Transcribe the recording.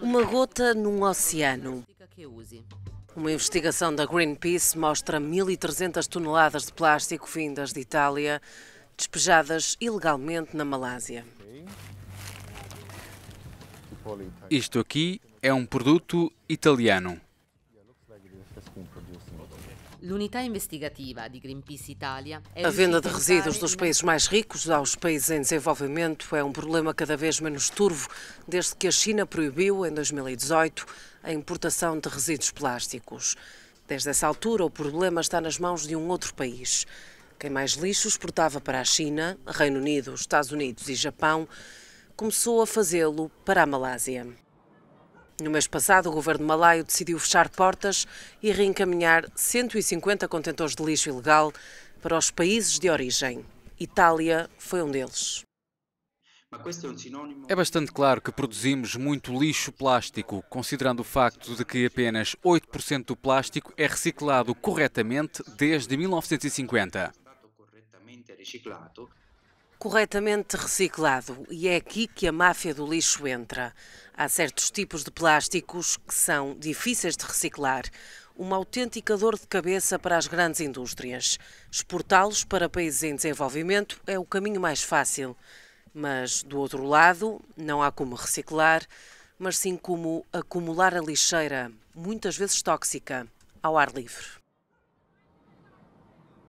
Uma gota num oceano. Uma investigação da Greenpeace mostra 1.300 toneladas de plástico vindas de Itália, despejadas ilegalmente na Malásia. Isto aqui é um produto italiano. L'unità investigativa di Greenpeace Italia A venda de resíduos dos países mais ricos aos países em desenvolvimento é um problema cada vez menos turvo desde que a China proibiu, em 2018, a importação de resíduos plásticos. Desde essa altura, o problema está nas mãos de um outro país. Quem mais lixo exportava para a China, Reino Unido, Estados Unidos e Japão, começou a fazê-lo para a Malásia. No mês passado, o governo malaio decidiu fechar portas e reencaminhar 150 contentores de lixo ilegal para os países de origem. Itália foi um deles. É bastante claro que produzimos muito lixo plástico, considerando o facto de que apenas 8% do plástico é reciclado corretamente desde 1950 corretamente reciclado e é aqui que a máfia do lixo entra. Há certos tipos de plásticos que são difíceis de reciclar, uma autêntica dor de cabeça para as grandes indústrias. Exportá-los para países em desenvolvimento é o caminho mais fácil. Mas, do outro lado, não há como reciclar, mas sim como acumular a lixeira, muitas vezes tóxica, ao ar livre.